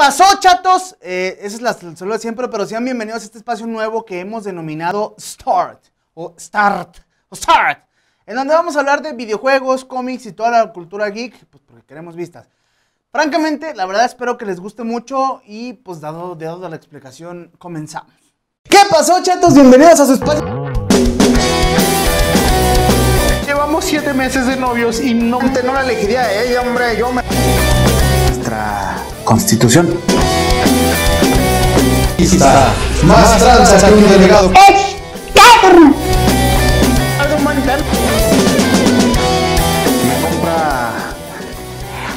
¿Qué pasó, chatos? Eh, esa es la de siempre, pero sean bienvenidos a este espacio nuevo que hemos denominado Start, o Start, o Start, en donde vamos a hablar de videojuegos, cómics y toda la cultura geek, pues porque queremos vistas. Francamente, la verdad espero que les guste mucho y pues dado, dado la explicación, comenzamos. ¿Qué pasó, chatos? Bienvenidos a su espacio. Llevamos siete meses de novios y no tengo la alegría de ella, hombre, yo me nuestra constitución. Más tranza que un delegado.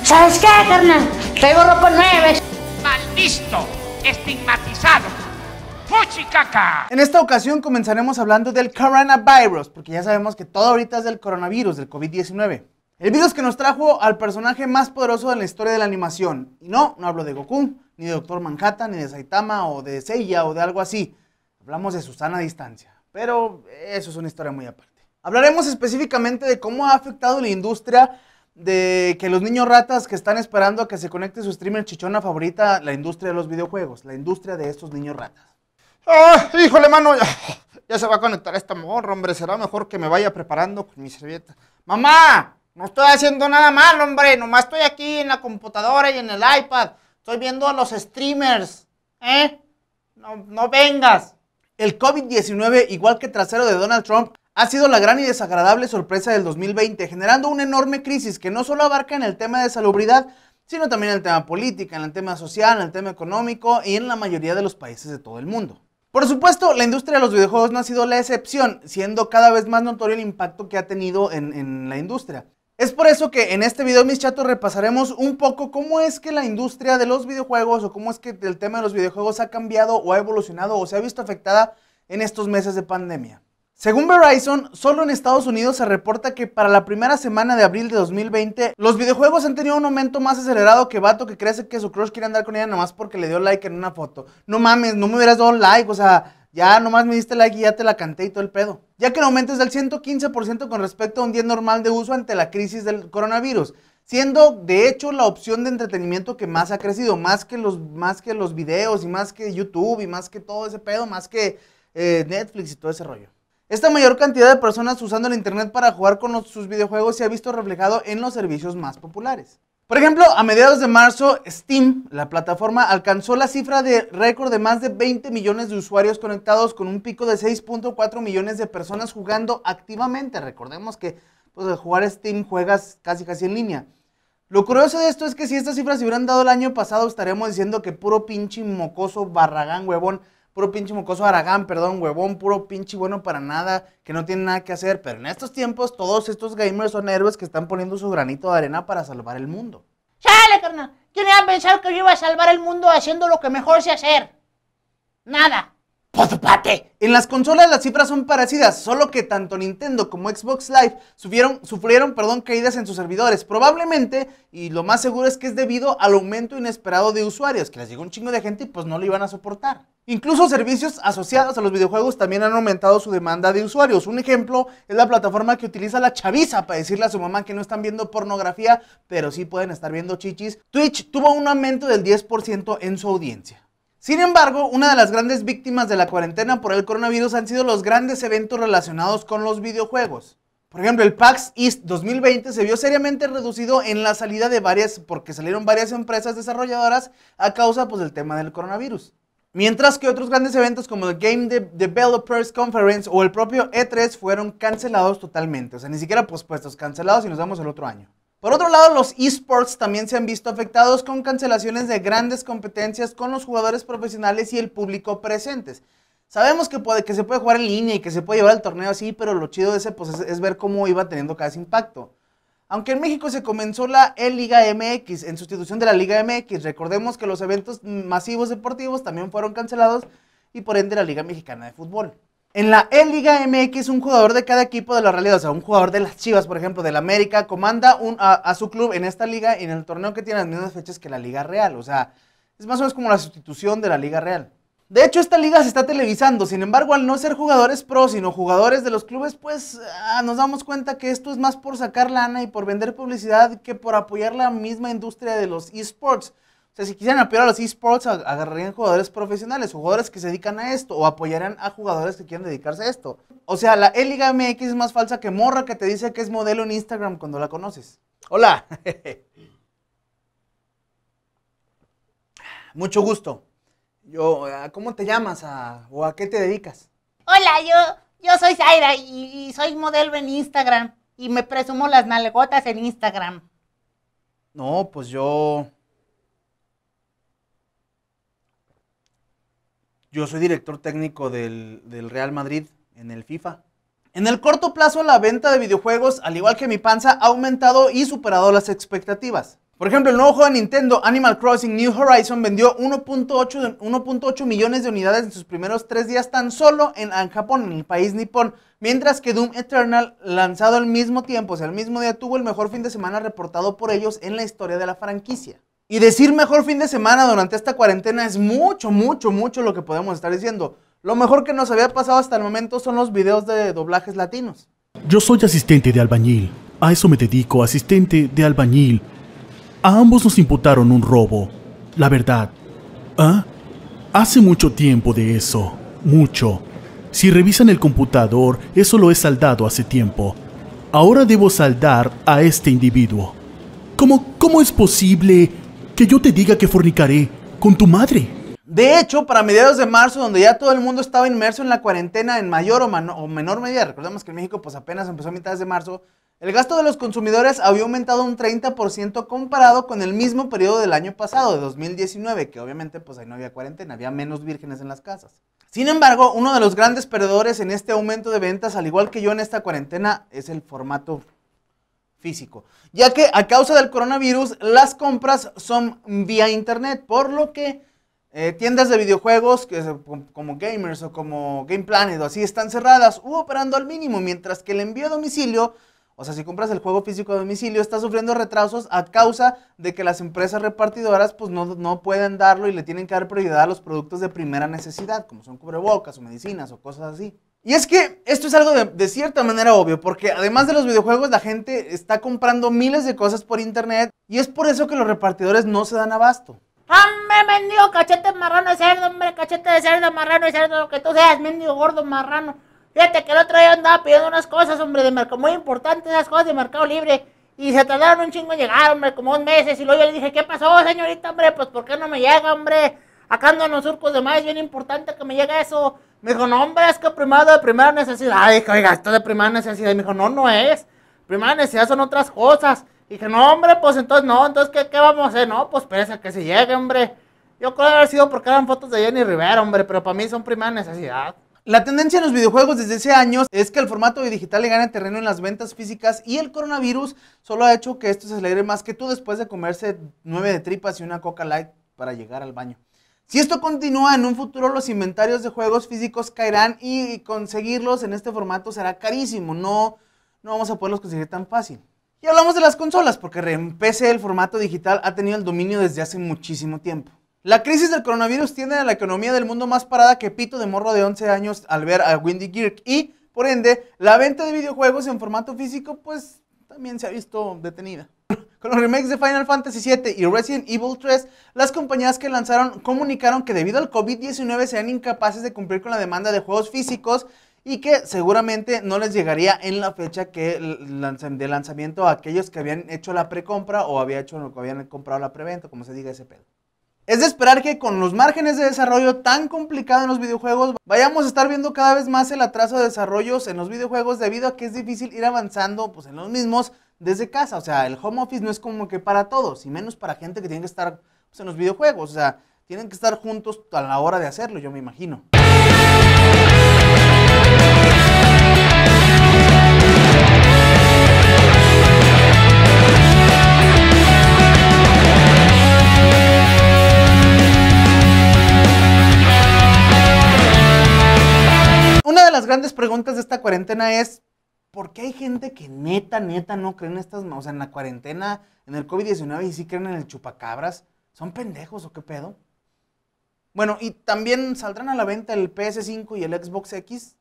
¿Sabes qué, carnal? ropa nueve. visto. estigmatizado. En esta ocasión comenzaremos hablando del coronavirus, porque ya sabemos que todo ahorita es del coronavirus, del COVID-19. El video es que nos trajo al personaje más poderoso de la historia de la animación. Y no, no hablo de Goku, ni de Doctor Manhattan, ni de Saitama, o de Seiya, o de algo así. Hablamos de Susana a distancia. Pero eso es una historia muy aparte. Hablaremos específicamente de cómo ha afectado la industria de que los niños ratas que están esperando a que se conecte su streamer chichona favorita, la industria de los videojuegos, la industria de estos niños ratas. ¡Ah! ¡Híjole, mano! Ya, se va a conectar esta morra, hombre. Será mejor que me vaya preparando con mi servilleta. ¡Mamá! No estoy haciendo nada mal, hombre. Nomás estoy aquí en la computadora y en el iPad. Estoy viendo a los streamers. ¿eh? No, vengas. El COVID-19, igual que trasero de Donald Trump, ha sido la gran y desagradable sorpresa del 2020, generando una enorme crisis que no solo abarca en el tema de salubridad, sino también en el tema política, en el tema social, en el tema económico y en la mayoría de los países de todo el mundo. Por supuesto, la industria de los videojuegos no ha sido la excepción, siendo cada vez más notorio el impacto que ha tenido en la industria. Es por eso que en este video, mis chatos, repasaremos un poco cómo es que la industria de los videojuegos o cómo es que el tema de los videojuegos ha cambiado o ha evolucionado o se ha visto afectada en estos meses de pandemia. Según Verizon, solo en Estados Unidos se reporta que para la primera semana de abril de 2020, los videojuegos han tenido un aumento más acelerado que vato que crece que su crush quiere andar con ella nomás porque le dio like en una foto. No mames, no me hubieras dado like, o sea, ya nomás me diste like y ya te la canté y todo el pedo. Ya que el aumento es del 115% con respecto a un día normal de uso ante la crisis del coronavirus, siendo de hecho la opción de entretenimiento que más ha crecido, más que los, más que los videos y más que YouTube y más que todo ese pedo, más que eh, Netflix y todo ese rollo. Esta mayor cantidad de personas usando el Internet para jugar con sus videojuegos se ha visto reflejado en los servicios más populares. Por ejemplo, a mediados de marzo, Steam, la plataforma, alcanzó la cifra de récord de más de 20 millones de usuarios conectados con un pico de 6.4 millones de personas jugando activamente. Recordemos que pues, al jugar Steam juegas casi casi en línea. Lo curioso de esto es que si estas cifras se hubieran dado el año pasado, estaríamos diciendo que puro pinche mocoso barragán huevón puro pinche mocoso Aragán, perdón, huevón, puro pinche bueno para nada, que no tiene nada que hacer. Pero en estos tiempos, todos estos gamers son héroes que están poniendo su granito de arena para salvar el mundo. ¡Sale, carnal! ¿Quién iba a pensar que yo iba a salvar el mundo haciendo lo que mejor sé hacer? Nada. En las consolas las cifras son parecidas, solo que tanto Nintendo como Xbox Live sufrieron, sufrieron perdón, caídas en sus servidores. Probablemente, y lo más seguro es que es debido al aumento inesperado de usuarios, que les llegó un chingo de gente y pues no lo iban a soportar. Incluso servicios asociados a los videojuegos también han aumentado su demanda de usuarios. Un ejemplo es la plataforma que utiliza la chaviza para decirle a su mamá que no están viendo pornografía, pero sí pueden estar viendo chichis. Twitch tuvo un aumento del 10% en su audiencia. Sin embargo, una de las grandes víctimas de la cuarentena por el coronavirus han sido los grandes eventos relacionados con los videojuegos. Por ejemplo, el PAX East 2020 se vio seriamente reducido en la salida de varias, porque salieron varias empresas desarrolladoras a causa pues, del tema del coronavirus. Mientras que otros grandes eventos como el Game Developers Conference o el propio E3 fueron cancelados totalmente. O sea, ni siquiera pospuestos, cancelados y nos vemos el otro año. Por otro lado, los esports también se han visto afectados con cancelaciones de grandes competencias con los jugadores profesionales y el público presentes. Sabemos que, puede, que se puede jugar en línea y que se puede llevar al torneo así, pero lo chido de ese pues, es, ver cómo iba teniendo cada impacto. Aunque en México se comenzó la E-Liga MX en sustitución de la Liga MX, recordemos que los eventos masivos deportivos también fueron cancelados y por ende la Liga Mexicana de Fútbol. En la E-Liga MX, un jugador de cada equipo de la realidad, o sea, un jugador de las Chivas, por ejemplo, del América, comanda a, su club en esta liga y en el torneo que tiene las mismas fechas que la Liga Real. O sea, es más o menos como la sustitución de la Liga Real. De hecho, esta liga se está televisando, sin embargo, al no ser jugadores pro, sino jugadores de los clubes, pues ah, nos damos cuenta que esto es más por sacar lana y por vender publicidad que por apoyar la misma industria de los esports. O sea, si quisieran apoyar a los esports, agarrarían jugadores profesionales, jugadores que se dedican a esto, o apoyarían a jugadores que quieran dedicarse a esto. O sea, la Liga MX es más falsa que morra que te dice que es modelo en Instagram cuando la conoces. Hola. Mucho gusto. Yo, ¿cómo te llamas o a qué te dedicas? Hola, yo, yo soy Zaira y, y soy modelo en Instagram y me presumo las nalgotas en Instagram. No, pues yo Yo soy director técnico del, Real Madrid en el FIFA. En el corto plazo, la venta de videojuegos, al igual que mi panza, ha aumentado y superado las expectativas. Por ejemplo, el nuevo juego de Nintendo, Animal Crossing New Horizon, vendió 1.8 millones de unidades en sus primeros tres días tan solo en, Japón, en el país nipón. Mientras que Doom Eternal, lanzado al mismo tiempo, o sea, el mismo día, tuvo el mejor fin de semana reportado por ellos en la historia de la franquicia. Y decir mejor fin de semana durante esta cuarentena es mucho, mucho, mucho lo que podemos estar diciendo. Lo mejor que nos había pasado hasta el momento son los videos de doblajes latinos. Yo soy asistente de albañil. A eso me dedico, asistente de albañil. A ambos nos imputaron un robo. La verdad. ¿Ah? Hace mucho tiempo de eso. Mucho. Si revisan el computador, eso lo he saldado hace tiempo. Ahora debo saldar a este individuo. ¿Cómo, cómo es posible que yo te diga que fornicaré con tu madre. De hecho, para mediados de marzo, donde ya todo el mundo estaba inmerso en la cuarentena en mayor o, menor medida, recordemos que en México pues apenas empezó a mitad de marzo, el gasto de los consumidores había aumentado un 30% comparado con el mismo periodo del año pasado, de 2019, que obviamente pues ahí no había cuarentena, había menos vírgenes en las casas. Sin embargo, uno de los grandes perdedores en este aumento de ventas, al igual que yo en esta cuarentena, es el formato físico, ya que a causa del coronavirus las compras son vía internet, por lo que eh, tiendas de videojuegos que, como Gamers o como Game Planet o así están cerradas u operando al mínimo, mientras que el envío a domicilio o sea, si compras el juego físico a domicilio, está sufriendo retrasos a causa de que las empresas repartidoras pues no, no, pueden darlo y le tienen que dar prioridad a los productos de primera necesidad, como son cubrebocas o medicinas o cosas así. Y es que esto es algo de, cierta manera obvio, porque además de los videojuegos la gente está comprando miles de cosas por internet y es por eso que los repartidores no se dan abasto. ¡Hombre, me mendigo cachete marrano de cerdo, hombre! Cachete de cerdo, marrano de cerdo, lo que tú seas, mendigo gordo, marrano. Fíjate que el otro día andaba pidiendo unas cosas, hombre, de mercado, muy importante, esas cosas de mercado libre. Y se tardaron un chingo en llegar, hombre, como dos meses. Y luego yo le dije, ¿qué pasó, señorita, hombre? Pues, ¿por qué no me llega, hombre? acá los surcos de maíz, bien importante que me llegue eso. Me dijo, no, hombre, es que primado de primera necesidad. Ay, dije, oiga, esto de primera necesidad. Y me dijo, no, no es. Primera necesidad son otras cosas. Y dije, no, hombre, pues entonces no, entonces, ¿qué, vamos a hacer? No, pues a que se llegue, hombre. Yo creo haber sido porque eran fotos de Jenny Rivera, hombre, pero para mí son primera necesidad. La tendencia en los videojuegos desde hace años es que el formato digital le gana terreno en las ventas físicas y el coronavirus solo ha hecho que esto se alegre más que tú después de comerse nueve de tripas y una Coca Light para llegar al baño. Si esto continúa, en un futuro los inventarios de juegos físicos caerán y conseguirlos en este formato será carísimo. No, no vamos a poderlos conseguir tan fácil. Y hablamos de las consolas, porque en el formato digital ha tenido el dominio desde hace muchísimo tiempo. La crisis del coronavirus tiene a la economía del mundo más parada que pito de morro de 11 años al ver a Windy Girk y, por ende, la venta de videojuegos en formato físico pues también se ha visto detenida. Con los remakes de Final Fantasy VII y Resident Evil 3, las compañías que lanzaron comunicaron que debido al COVID-19 serían incapaces de cumplir con la demanda de juegos físicos y que seguramente no les llegaría en la fecha de lanzamiento a aquellos que habían hecho la precompra o había hecho, que habían comprado la preventa, como se diga ese pedo. Es de esperar que con los márgenes de desarrollo tan complicados en los videojuegos vayamos a estar viendo cada vez más el atraso de desarrollos en los videojuegos debido a que es difícil ir avanzando pues, en los mismos desde casa. O sea, el home office no es como que para todos, y menos para gente que tiene que estar pues, en los videojuegos. O sea, tienen que estar juntos a la hora de hacerlo, yo me imagino. Una de las grandes preguntas de esta cuarentena es, porque hay gente que neta, neta no creen en estas, o sea, en la cuarentena, en el COVID-19 y sí creen en el chupacabras. ¿Son pendejos o qué pedo? Bueno, y también saldrán a la venta el PS5 y el Xbox X.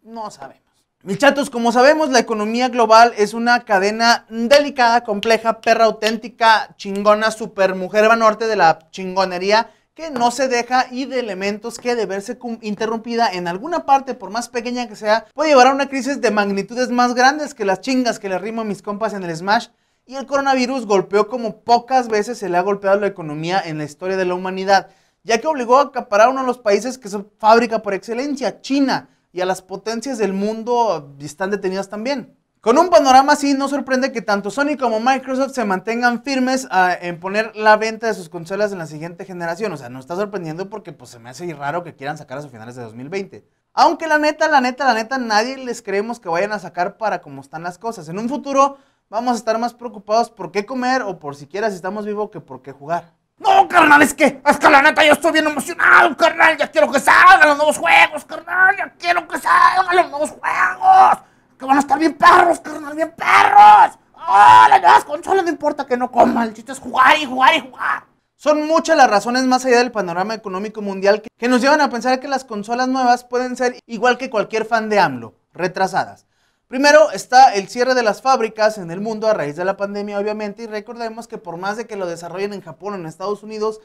No sabemos. Mis chatos, como sabemos, la economía global es una cadena delicada, compleja, perra auténtica, chingona, super mujer Norte de la chingonería que no se deja y de elementos que de verse interrumpida en alguna parte, por más pequeña que sea, puede llevar a una crisis de magnitudes más grandes que las chingas que le rimo a mis compas en el Smash. Y el coronavirus golpeó como pocas veces se le ha golpeado la economía en la historia de la humanidad, ya que obligó a acaparar uno de los países que son fábrica por excelencia, China, y a las potencias del mundo están detenidas también. Con un panorama así, no sorprende que tanto Sony como Microsoft se mantengan firmes ah, en poner la venta de sus consolas en la siguiente generación. O sea, no está sorprendiendo porque pues, se me hace raro que quieran sacar a finales de 2020. Aunque la neta, la neta, la neta, nadie les creemos que vayan a sacar para cómo están las cosas. En un futuro vamos a estar más preocupados por qué comer o por siquiera si estamos vivos que por qué jugar. No, carnal, es que, hasta la neta yo estoy bien emocionado, carnal. Ya quiero que salgan los nuevos juegos, carnal. Ya quiero que salgan los nuevos juegos que van a estar bien perros, carnal, bien perros. ¡Ah, las nuevas consolas no importa que no coman! El chiste es jugar y jugar y jugar. Son muchas las razones más allá del panorama económico mundial que nos llevan a pensar que las consolas nuevas pueden ser igual que cualquier fan de AMLO, retrasadas. Primero está el cierre de las fábricas en el mundo a raíz de la pandemia, obviamente, y recordemos que por más de que lo desarrollen en Japón o en Estados Unidos,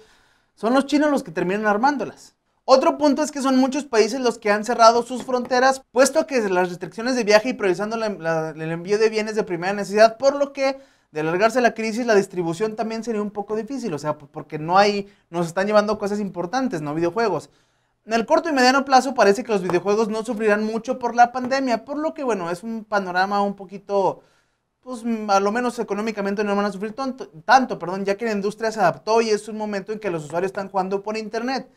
son los chinos los que terminan armándolas. Otro punto es que son muchos países los que han cerrado sus fronteras, puesto que las restricciones de viaje y priorizando el envío de bienes de primera necesidad, por lo que de alargarse la crisis, la distribución también sería un poco difícil, o sea, porque no hay, nos están llevando cosas importantes, no videojuegos. En el corto y mediano plazo parece que los videojuegos no sufrirán mucho por la pandemia, por lo que, bueno, es un panorama un poquito, pues a lo menos económicamente no van a sufrir tanto, perdón, ya que la industria se adaptó y es un momento en que los usuarios están jugando por internet.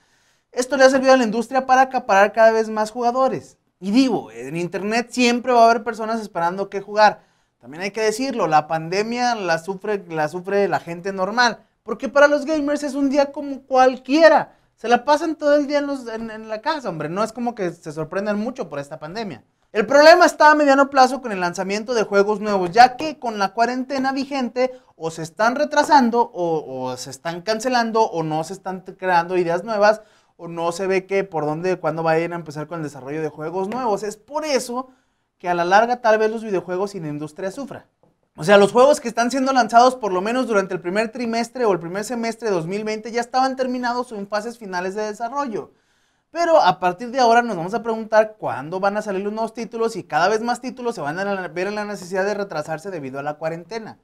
Esto le ha servido a la industria para acaparar cada vez más jugadores. Y digo, en Internet siempre va a haber personas esperando que jugar. También hay que decirlo, la pandemia la sufre, la sufre la gente normal. Porque para los gamers es un día como cualquiera. Se la pasan todo el día en, la casa, hombre. No es como que se sorprendan mucho por esta pandemia. El problema está a mediano plazo con el lanzamiento de juegos nuevos, ya que con la cuarentena vigente o se están retrasando o se están cancelando o no se están creando ideas nuevas o no se ve que por dónde, cuándo vayan a empezar con el desarrollo de juegos nuevos. Es por eso que a la larga tal vez los videojuegos sin industria sufra. O sea, los juegos que están siendo lanzados por lo menos durante el primer trimestre o el primer semestre de 2020 ya estaban terminados o en fases finales de desarrollo. Pero a partir de ahora nos vamos a preguntar cuándo van a salir los nuevos títulos y cada vez más títulos se van a ver en la necesidad de retrasarse debido a la cuarentena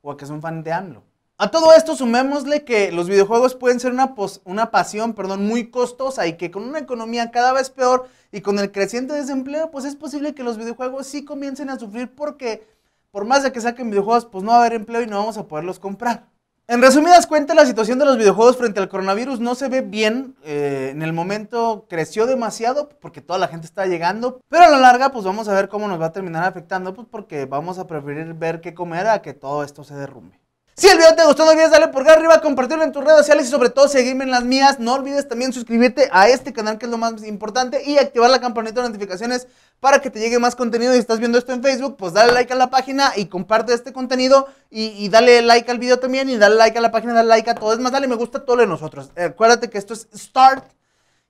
o a que son fan de AMLO. A todo esto sumémosle que los videojuegos pueden ser una, pasión perdón, muy costosa y que con una economía cada vez peor y con el creciente desempleo, pues es posible que los videojuegos sí comiencen a sufrir porque por más de que saquen videojuegos, pues no va a haber empleo y no vamos a poderlos comprar. En resumidas cuentas, la situación de los videojuegos frente al coronavirus no se ve bien. Eh, en el momento creció demasiado porque toda la gente está llegando, pero a la larga pues vamos a ver cómo nos va a terminar afectando, pues porque vamos a preferir ver qué comer a que todo esto se derrumbe. Si el video te gustó, no olvides darle por acá arriba, compartirlo en tus redes sociales y sobre todo seguirme en las mías. No olvides también suscribirte a este canal que es lo más importante y activar la campanita de notificaciones para que te llegue más contenido. Si estás viendo esto en Facebook, pues dale like a la página y comparte este contenido y, dale like al video también y dale like a la página, dale like a todo. Es más, dale me gusta todo de nosotros. Eh, acuérdate que esto es Start.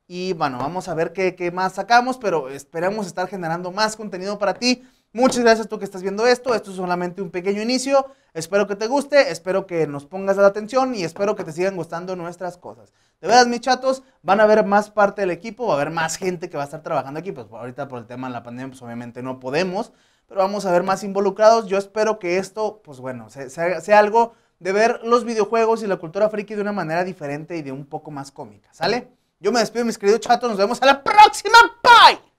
Y bueno, vamos a ver qué, qué más sacamos, pero esperamos estar generando más contenido para ti. Muchas gracias tú que estás viendo esto. Esto es solamente un pequeño inicio. Espero que te guste, espero que nos pongas la atención y espero que te sigan gustando nuestras cosas. De verdad, mis chatos, van a haber más parte del equipo, va a haber más gente que va a estar trabajando aquí. Pues ahorita por el tema de la pandemia, pues obviamente no podemos, pero vamos a ver más involucrados. Yo espero que esto, pues bueno, sea, sea algo de ver los videojuegos y la cultura friki de una manera diferente y de un poco más cómica, ¿sale? Yo me despido, mis queridos chatos, nos vemos a la próxima. Bye.